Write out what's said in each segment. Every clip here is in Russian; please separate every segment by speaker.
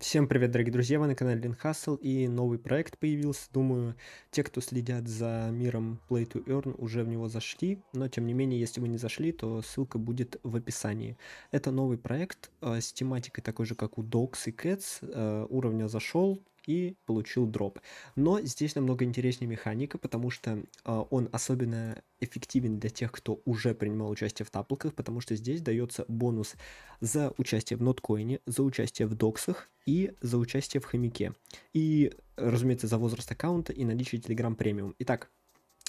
Speaker 1: Всем привет, дорогие друзья, вы на канале Лин Хасл и новый проект появился. Думаю, те, кто следят за миром Play to Earn, уже в него зашли, но тем не менее, если вы не зашли, то ссылка будет в описании. Это новый проект э, с тематикой такой же, как у Dogs и Cats, э, уровня зашел, и получил дроп. Но здесь намного интереснее механика, потому что э, он особенно эффективен для тех, кто уже принимал участие в таплках, потому что здесь дается бонус за участие в ноткоине, за участие в доксах и за участие в хомяке. И, разумеется, за возраст аккаунта и наличие Telegram премиум. Итак,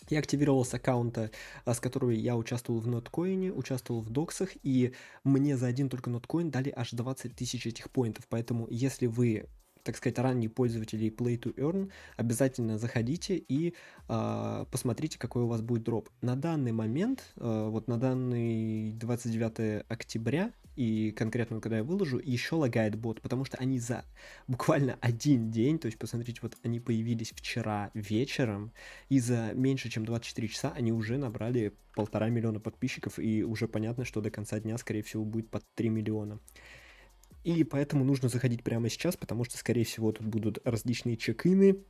Speaker 1: я активировал с аккаунта, а, с которого я участвовал в ноткоине, участвовал в доксах, и мне за один только ноткоин дали аж 20 тысяч этих поинтов. Поэтому, если вы так сказать, ранние пользователи Play to Earn, обязательно заходите и э, посмотрите, какой у вас будет дроп. На данный момент, э, вот на данный 29 октября, и конкретно когда я выложу, еще лагает бот, потому что они за буквально один день, то есть посмотрите, вот они появились вчера вечером, и за меньше чем 24 часа они уже набрали полтора миллиона подписчиков, и уже понятно, что до конца дня, скорее всего, будет под 3 миллиона. И поэтому нужно заходить прямо сейчас, потому что, скорее всего, тут будут различные чекины,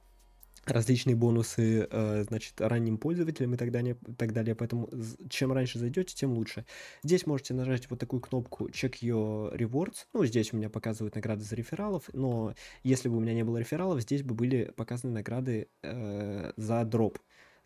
Speaker 1: различные бонусы, э, значит, ранним пользователям и так далее, и так далее. Поэтому чем раньше зайдете, тем лучше. Здесь можете нажать вот такую кнопку Check Your Rewards. Ну, здесь у меня показывают награды за рефералов, но если бы у меня не было рефералов, здесь бы были показаны награды э, за дроп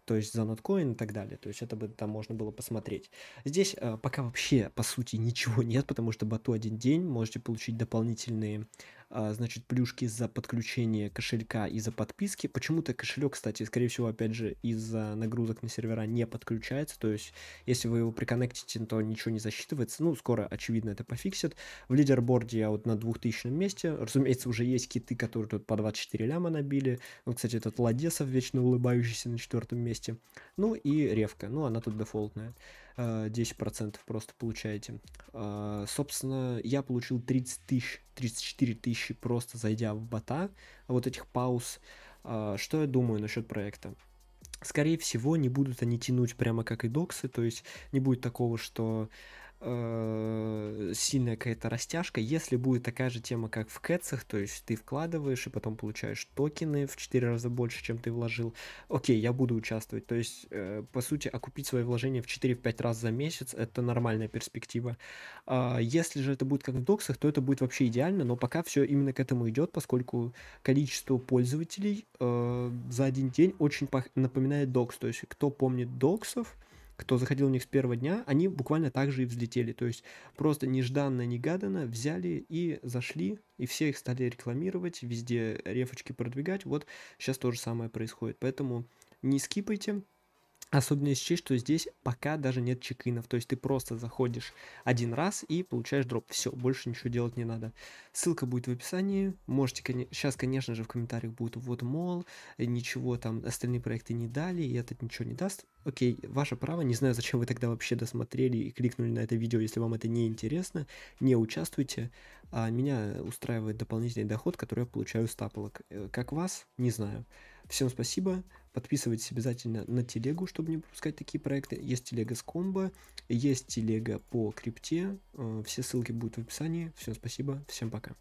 Speaker 1: то есть за Notcoin и так далее. То есть это бы там можно было посмотреть. Здесь э, пока вообще, по сути, ничего нет, потому что Бату один день, можете получить дополнительные а, значит, плюшки за подключение кошелька и за подписки. Почему-то кошелек, кстати, скорее всего, опять же, из-за нагрузок на сервера не подключается, то есть, если вы его приконектите, то ничего не засчитывается. Ну, скоро, очевидно, это пофиксят. В лидерборде я вот на 2000 месте, разумеется, уже есть киты, которые тут по 24 ляма набили. ну кстати, этот Ладесов, вечно улыбающийся на четвертом месте. Ну и Ревка, ну, она тут дефолтная. 10% э, просто получаете. Э, собственно, я получил 30 тысяч, 34 тысячи просто зайдя в бота, вот этих пауз. Э, что я думаю насчет проекта? Скорее всего, не будут они тянуть прямо как и доксы, то есть не будет такого, что Э, сильная какая-то растяжка. Если будет такая же тема, как в кэтсах, то есть ты вкладываешь и потом получаешь токены в 4 раза больше, чем ты вложил, окей, я буду участвовать. То есть, э, по сути, окупить свои вложения в 4-5 раз за месяц – это нормальная перспектива. Э, если же это будет как в доксах, то это будет вообще идеально, но пока все именно к этому идет, поскольку количество пользователей э, за один день очень напоминает докс. То есть, кто помнит доксов, кто заходил у них с первого дня, они буквально так же и взлетели. То есть просто нежданно-негаданно взяли и зашли, и все их стали рекламировать, везде рефочки продвигать. Вот сейчас то же самое происходит. Поэтому не скипайте, Особенно ищи, что здесь пока даже нет чекинов, то есть ты просто заходишь один раз и получаешь дроп. Все, больше ничего делать не надо. Ссылка будет в описании. Можете, сейчас, конечно же, в комментариях будет вот мол, ничего там остальные проекты не дали, и этот ничего не даст. Окей, ваше право, не знаю, зачем вы тогда вообще досмотрели и кликнули на это видео, если вам это не интересно, не участвуйте. А меня устраивает дополнительный доход, который я получаю с таплок. Э, как вас, не знаю. Всем спасибо. Подписывайтесь обязательно на телегу, чтобы не пропускать такие проекты. Есть телега с комбо, есть телега по крипте. Э, все ссылки будут в описании. Всем спасибо, всем пока.